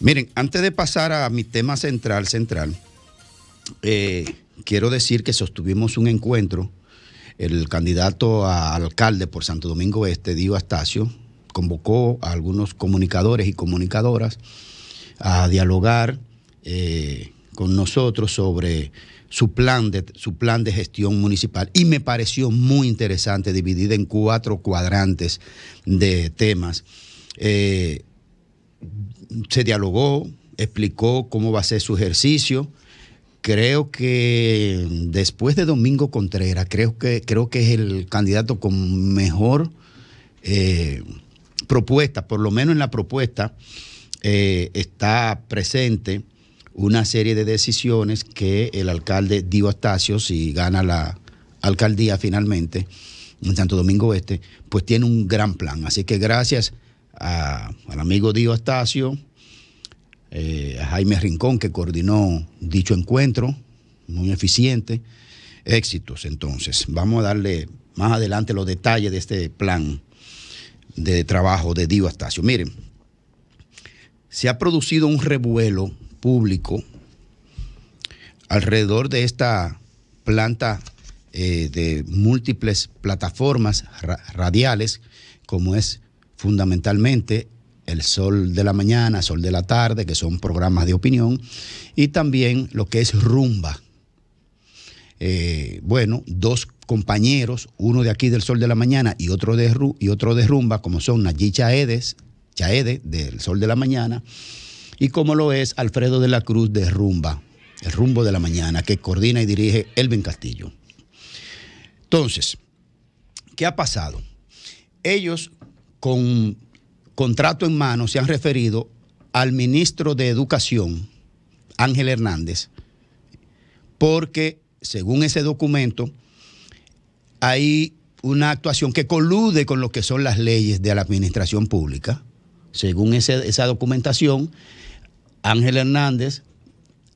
Miren, antes de pasar a mi tema central, central, eh, quiero decir que sostuvimos un encuentro. El candidato a alcalde por Santo Domingo Este, Diego Astacio, convocó a algunos comunicadores y comunicadoras a dialogar eh, con nosotros sobre su plan, de, su plan de gestión municipal. Y me pareció muy interesante, dividida en cuatro cuadrantes de temas. Eh, se dialogó, explicó cómo va a ser su ejercicio. Creo que después de Domingo Contreras, creo que, creo que es el candidato con mejor eh, propuesta, por lo menos en la propuesta eh, está presente una serie de decisiones que el alcalde Dio Astacio, si gana la alcaldía finalmente en Santo Domingo Este, pues tiene un gran plan. Así que gracias al amigo Dio Astacio, eh, a Jaime Rincón, que coordinó dicho encuentro, muy eficiente. Éxitos, entonces. Vamos a darle más adelante los detalles de este plan de trabajo de Dio Astacio. Miren, se ha producido un revuelo público alrededor de esta planta eh, de múltiples plataformas radiales, como es fundamentalmente el Sol de la Mañana, Sol de la Tarde, que son programas de opinión, y también lo que es Rumba. Eh, bueno, dos compañeros, uno de aquí del Sol de la Mañana y otro de, y otro de Rumba, como son Nayi Chaedes, Chaede del Sol de la Mañana, y como lo es Alfredo de la Cruz de Rumba, el Rumbo de la Mañana, que coordina y dirige Elvin Castillo. Entonces, ¿qué ha pasado? Ellos con contrato en mano se han referido al ministro de Educación, Ángel Hernández, porque según ese documento hay una actuación que colude con lo que son las leyes de la administración pública. Según esa documentación, Ángel Hernández,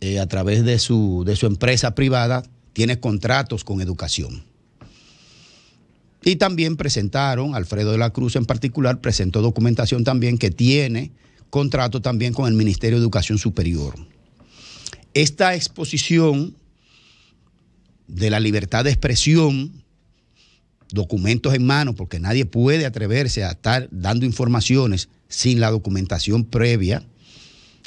eh, a través de su empresa privada, tiene contratos con educación. Y también presentaron, Alfredo de la Cruz en particular, presentó documentación también que tiene contrato también con el Ministerio de Educación Superior. Esta exposición de la libertad de expresión, documentos en mano, porque nadie puede atreverse a estar dando informaciones sin la documentación previa,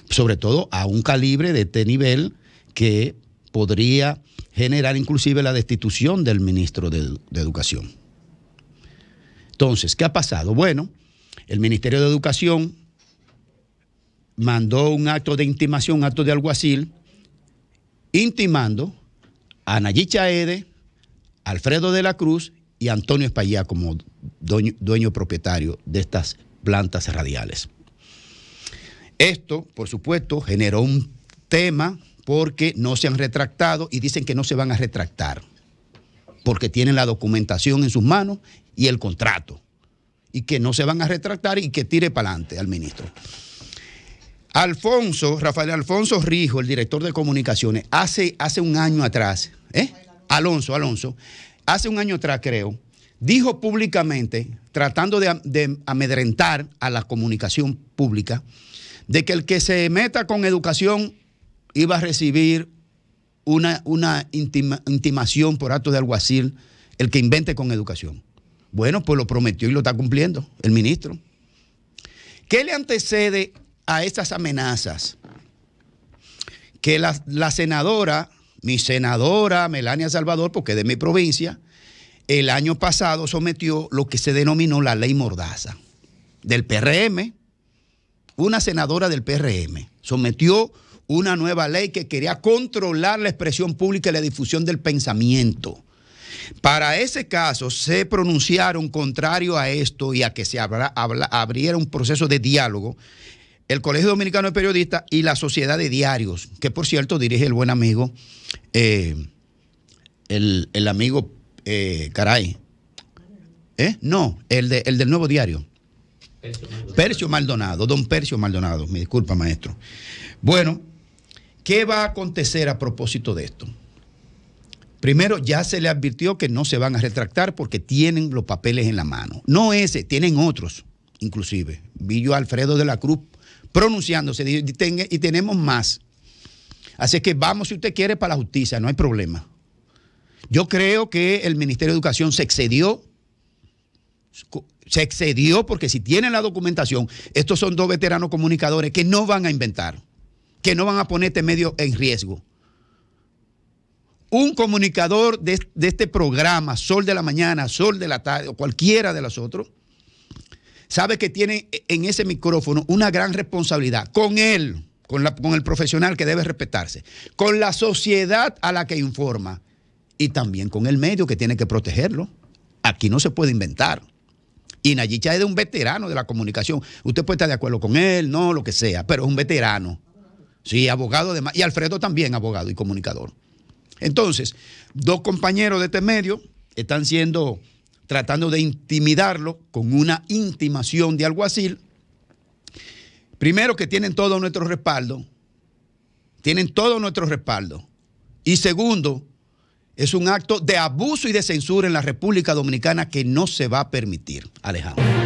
sobre todo a un calibre de este nivel que podría generar inclusive la destitución del ministro de, de Educación. Entonces, ¿qué ha pasado? Bueno, el Ministerio de Educación mandó un acto de intimación, acto de alguacil, intimando a Nayicha Ede, Alfredo de la Cruz y Antonio Espallá como dueño, dueño propietario de estas plantas radiales. Esto, por supuesto, generó un tema porque no se han retractado y dicen que no se van a retractar, porque tienen la documentación en sus manos y el contrato. Y que no se van a retractar y que tire para adelante al ministro. Alfonso, Rafael Alfonso Rijo, el director de comunicaciones, hace, hace un año atrás, ¿eh? Alonso, Alonso, hace un año atrás creo, dijo públicamente, tratando de, amedrentar a la comunicación pública, de que el que se meta con educación iba a recibir una, una intimación por acto de alguacil, el que invente con educación. Bueno, pues lo prometió y lo está cumpliendo el ministro. ¿Qué le antecede a estas amenazas? Que la, la senadora, mi senadora Melania Salvador, porque es de mi provincia, el año pasado sometió lo que se denominó la ley Mordaza del PRM. Una senadora del PRM sometió una nueva ley que quería controlar la expresión pública y la difusión del pensamiento. Para ese caso se pronunciaron contrario a esto y a que se abriera un proceso de diálogo el Colegio Dominicano de Periodistas y la Sociedad de Diarios, que por cierto dirige el buen amigo, eh, el, amigo, eh, caray, ¿eh? No, el, del nuevo diario. Percio Maldonado. don Percio Maldonado, me disculpa maestro. Bueno, ¿qué va a acontecer a propósito de esto? Primero, ya se le advirtió que no se van a retractar porque tienen los papeles en la mano. No ese, tienen otros, inclusive. Vi yo a Alfredo de la Cruz pronunciándose y tenemos más. Así que vamos, si usted quiere, para la justicia, no hay problema. Yo creo que el Ministerio de Educación se excedió, se excedió porque si tienen la documentación, estos son dos veteranos comunicadores que no van a inventar, que no van a poner este medio en riesgo un comunicador de, este programa, Sol de la Mañana, Sol de la Tarde, o cualquiera de los otros, sabe que tiene en ese micrófono una gran responsabilidad con él, con, con el profesional que debe respetarse, con la sociedad a la que informa y también con el medio que tiene que protegerlo. Aquí no se puede inventar. Y Nayicha es de un veterano de la comunicación. Usted puede estar de acuerdo con él, no, lo que sea, pero es un veterano. Sí, abogado además. Y Alfredo también, abogado y comunicador. Entonces, dos compañeros de este medio están siendo, tratando de intimidarlo con una intimación de alguacil. Primero que tienen todo nuestro respaldo, tienen todo nuestro respaldo. Y segundo, es un acto de abuso y de censura en la República Dominicana que no se va a permitir. Alejandro.